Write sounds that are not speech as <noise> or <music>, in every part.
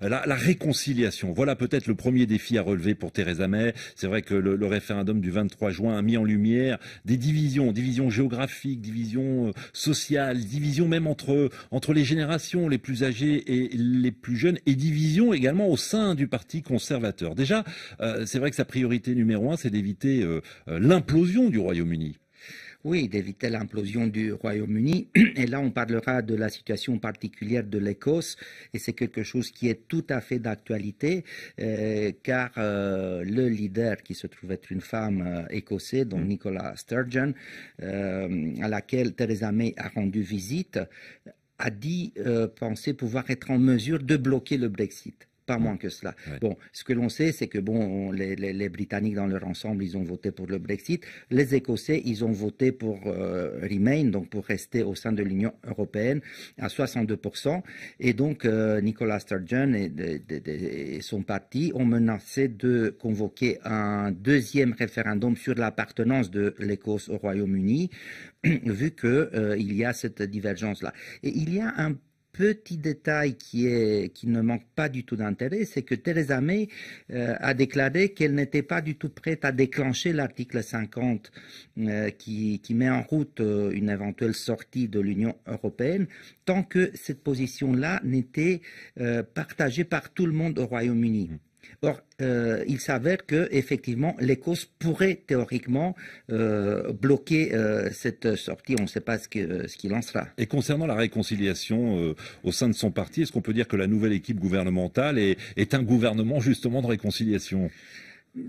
la, réconciliation. Voilà peut-être le premier défi à relever pour Theresa May. C'est vrai que le, référendum du 23 juin a mis en lumière des divisions, divisions géographiques, divisions euh, sociales, divisions même entre, entre les générations, les plus âgées et les plus jeunes, et divisions également au sein du Parti conservateur. Déjà, euh, c'est vrai que sa priorité numéro un, c'est d'éviter euh, l'implosion du Royaume-Uni oui, d'éviter l'implosion du Royaume-Uni. Et là, on parlera de la situation particulière de l'Écosse, et c'est quelque chose qui est tout à fait d'actualité, euh, car euh, le leader qui se trouve être une femme euh, écossaise, donc mm. Nicola Sturgeon, à laquelle Theresa May a rendu visite, a dit penser pouvoir être en mesure de bloquer le Brexit pas mm. moins que cela. Bon, ce que l'on sait, c'est que bon, les, Britanniques dans leur ensemble, ils ont voté pour le Brexit. Les Écossais, ils ont voté pour euh, Remain, donc pour rester au sein de l'Union européenne à 62%. Et donc, euh, Nicolas Sturgeon et, son parti ont menacé de convoquer un deuxième référendum sur l'appartenance de l'Écosse au Royaume-Uni, <clears throat> vu qu'il euh, y a cette divergence-là. Et il y a un petit détail qui, ne manque pas du tout d'intérêt, c'est que Theresa May euh, a déclaré qu'elle n'était pas du tout prête à déclencher l'article 50 euh, qui, met en route euh, une éventuelle sortie de l'Union européenne tant que cette position-là n'était partagée par tout le monde au Royaume-Uni. Mmh. Or, euh, il s'avère que effectivement les causes pourraient théoriquement euh, bloquer euh, cette sortie. On ne sait pas ce qu'il ce qui en sera. Et concernant la réconciliation au sein de son parti, est-ce qu'on peut dire que la nouvelle équipe gouvernementale est un gouvernement justement de réconciliation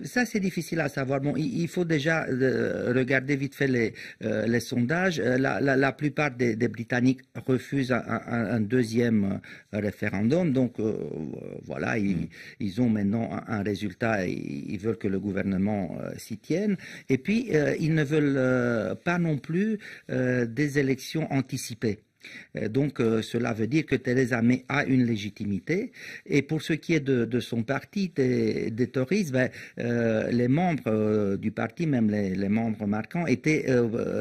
ça, c'est difficile à savoir. Bon, il, faut déjà euh, regarder vite fait les, euh, sondages. Euh, la, plupart des, Britanniques refusent un, deuxième référendum. Donc, voilà, mm. ils, ont maintenant un résultat. Et ils veulent que le gouvernement s'y tienne. Et puis, ils ne veulent pas non plus des élections anticipées. Euh, donc euh, cela veut dire que Theresa May a une légitimité. Et pour ce qui est de, son parti, des, Tories, ben, euh, les membres du parti, même les, membres marquants, étaient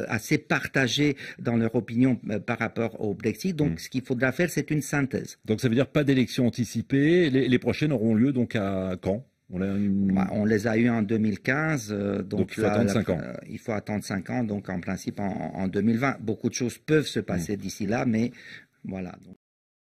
assez partagés dans leur opinion par rapport au Brexit. Donc mm. ce qu'il faudra faire, c'est une synthèse. Donc ça veut dire pas d'élection anticipée. Les, les prochaines auront lieu donc à quand on, les a eus en 2015, euh, donc, il faut attendre 5 euh, ans. donc en principe en, 2020. Beaucoup de choses peuvent se passer mm. d'ici là, mais voilà.